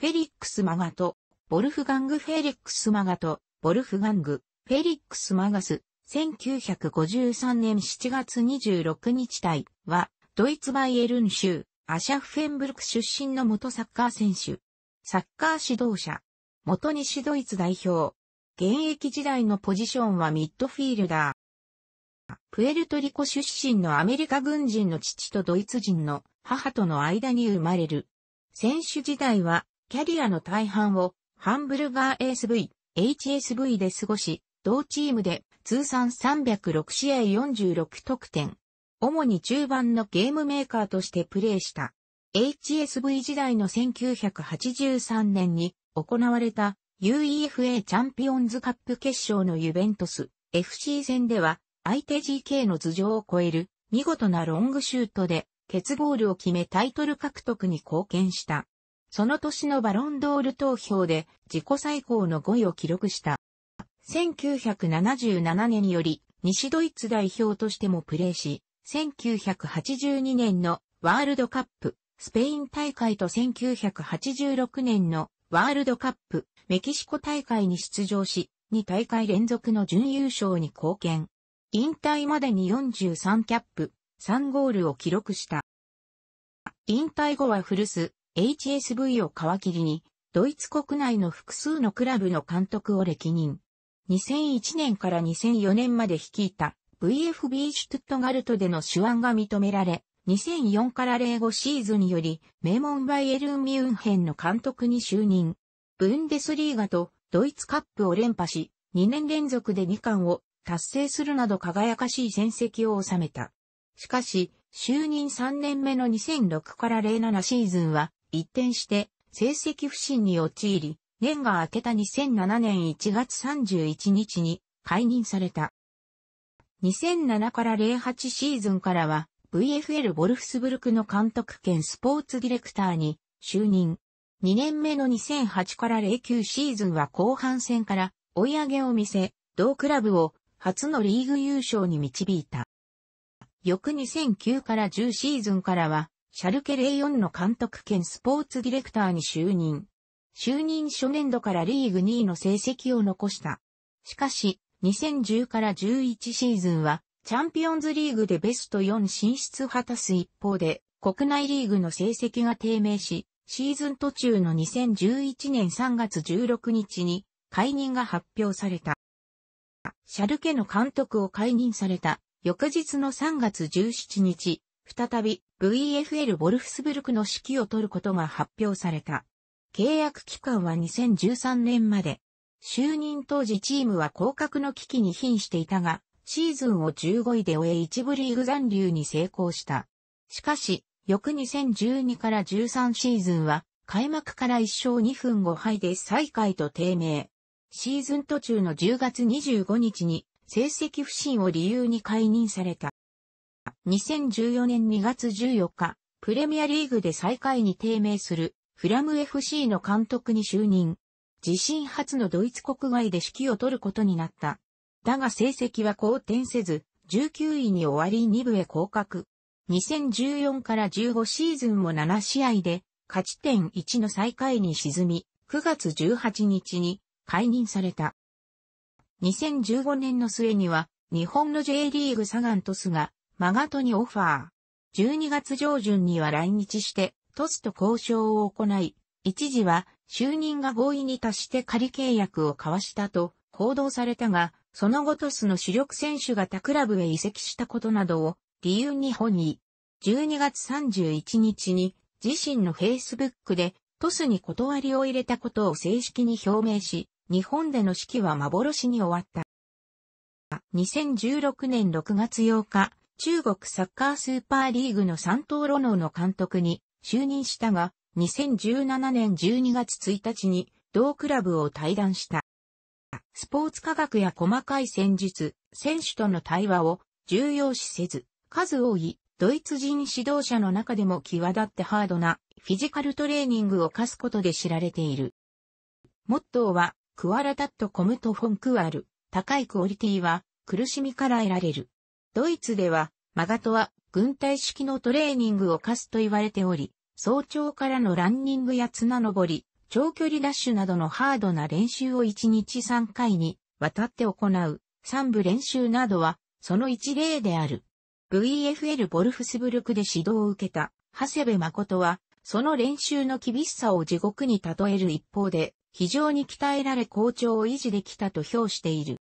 フェリックス・マガト、ボルフガング・フェリックス・マガト、ボルフガング、フェリックス・マガス、1953年7月26日体は、ドイツバイエルン州、アシャフェンブルク出身の元サッカー選手。サッカー指導者。元西ドイツ代表。現役時代のポジションはミッドフィールダー。プエルトリコ出身のアメリカ軍人の父とドイツ人の母との間に生まれる。選手時代はキャリアの大半をハンブルガー ASV、HSV で過ごし、同チームで通算306試合46得点。主に中盤のゲームメーカーとしてプレーした。HSV 時代の1983年に行われた UEFA チャンピオンズカップ決勝のユベントス FC 戦では相手 GK の頭上を超える見事なロングシュートで結ゴールを決めタイトル獲得に貢献した。その年のバロンドール投票で自己最高の5位を記録した。1977年より西ドイツ代表としてもプレーし、1982年のワールドカップスペイン大会と1986年のワールドカップメキシコ大会に出場し、2大会連続の準優勝に貢献。引退までに43キャップ、3ゴールを記録した。引退後は古巣、HSV を皮切りに、ドイツ国内の複数のクラブの監督を歴任。2001年から2004年まで率いた VFB シュトットガルトでの手腕が認められ、2004から05シーズンより名門バイエルン・ミュンヘンの監督に就任。ブンデスリーガとドイツカップを連覇し、2年連続で2冠を達成するなど輝かしい戦績を収めた。しかし、就任3年目の2006から07シーズンは、一転して成績不振に陥り、年が明けた2007年1月31日に解任された。2007から08シーズンからは VFL ボルフスブルクの監督兼スポーツディレクターに就任。2年目の2008から09シーズンは後半戦から追い上げを見せ、同クラブを初のリーグ優勝に導いた。翌2009から10シーズンからはシャルケ04の監督兼スポーツディレクターに就任。就任初年度からリーグ2位の成績を残した。しかし、2010から11シーズンは、チャンピオンズリーグでベスト4進出を果たす一方で、国内リーグの成績が低迷し、シーズン途中の2011年3月16日に解任が発表された。シャルケの監督を解任された翌日の3月17日、再び VFL ボルフスブルクの指揮を取ることが発表された。契約期間は2013年まで。就任当時チームは降格の危機に瀕していたが、シーズンを15位で終え1部リーグ残留に成功した。しかし、翌2012から13シーズンは、開幕から1勝2分5敗で最下位と低迷。シーズン途中の10月25日に、成績不振を理由に解任された。2014年2月14日、プレミアリーグで最下位に低迷するフラム FC の監督に就任。自身初のドイツ国外で指揮を取ることになった。だが成績は好転せず、19位に終わり2部へ降格。2014から15シーズンも7試合で、勝ち点1の最下位に沈み、9月18日に解任された。2015年の末には、日本の J リーグサガントスがマガトにオファー。12月上旬には来日して、トスと交渉を行い、一時は就任が合意に達して仮契約を交わしたと報道されたが、その後トスの主力選手が他クラブへ移籍したことなどを理由にホニ12月31日に自身のフェイスブックでトスに断りを入れたことを正式に表明し、日本での式は幻に終わった。2016年6月8日、中国サッカースーパーリーグの三ロノ能の監督に就任したが、2017年12月1日に同クラブを退団した。スポーツ科学や細かい戦術、選手との対話を重要視せず、数多いドイツ人指導者の中でも際立ってハードなフィジカルトレーニングを課すことで知られている。モットーは、クワラタットコムトフォンクアル、高いクオリティは苦しみから得られる。ドイツでは、マガトは軍隊式のトレーニングを課すと言われており、早朝からのランニングや綱登り、長距離ダッシュなどのハードな練習を1日3回に渡って行う、三部練習などは、その一例である。VFL ボルフスブルクで指導を受けた、長谷部誠は、その練習の厳しさを地獄に例える一方で、非常に鍛えられ好調を維持できたと評している。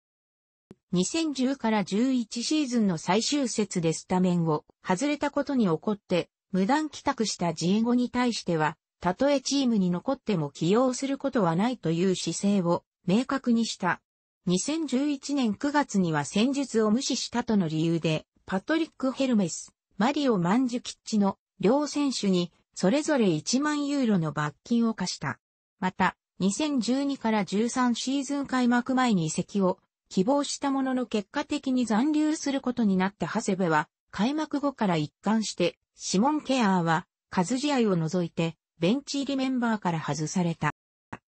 2010から11シーズンの最終節でスタメンを外れたことに起こって、無断帰宅したジエゴに対しては、たとえチームに残っても起用することはないという姿勢を明確にした。2011年9月には戦術を無視したとの理由で、パトリック・ヘルメス、マリオ・マンジュキッチの両選手にそれぞれ1万ユーロの罰金を課した。また、2012から13シーズン開幕前に移籍を希望したものの結果的に残留することになった長谷部は、開幕後から一貫して、シモン・ケアーは、数試合を除いて、ベンチ入りメンバーから外された。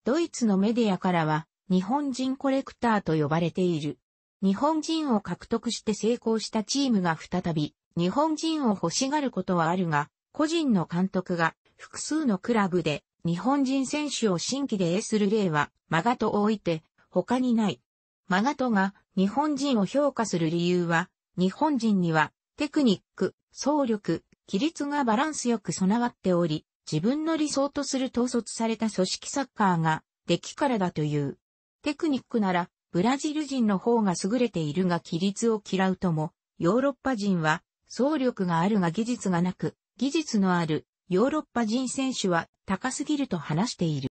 ドイツのメディアからは、日本人コレクターと呼ばれている。日本人を獲得して成功したチームが再び、日本人を欲しがることはあるが、個人の監督が複数のクラブで日本人選手を新規で得する例は、間がとおいて、他にない。マガトが日本人を評価する理由は、日本人にはテクニック、総力、規律がバランスよく備わっており、自分の理想とする統率された組織サッカーができからだという。テクニックならブラジル人の方が優れているが規律を嫌うとも、ヨーロッパ人は総力があるが技術がなく、技術のあるヨーロッパ人選手は高すぎると話している。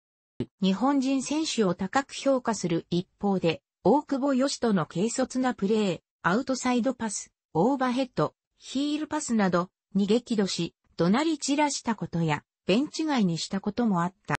日本人選手を高く評価する一方で、大久保義人の軽率なプレー、アウトサイドパス、オーバーヘッド、ヒールパスなど、に激怒し、怒鳴り散らしたことや、ベンチ外にしたこともあった。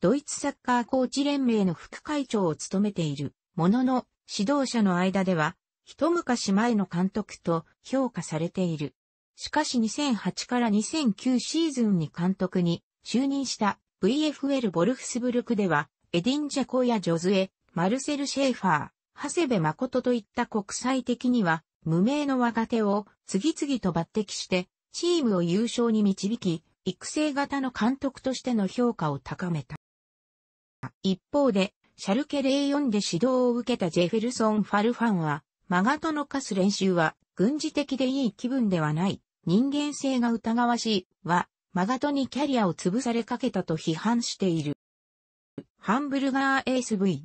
ドイツサッカーコーチ連盟の副会長を務めている、ものの、指導者の間では、一昔前の監督と評価されている。しかし2008から2009シーズンに監督に就任した VFL ボルフスブルクでは、エディンジャコやジョズエ、マルセル・シェーファー、長谷部誠といった国際的には無名の若手を次々と抜擢してチームを優勝に導き、育成型の監督としての評価を高めた。一方で、シャルケ04で指導を受けたジェフェルソン・ファルファンは、マガトの課す練習は軍事的でいい気分ではない、人間性が疑わしい、は、マガトにキャリアを潰されかけたと批判している。ハンブルガー s v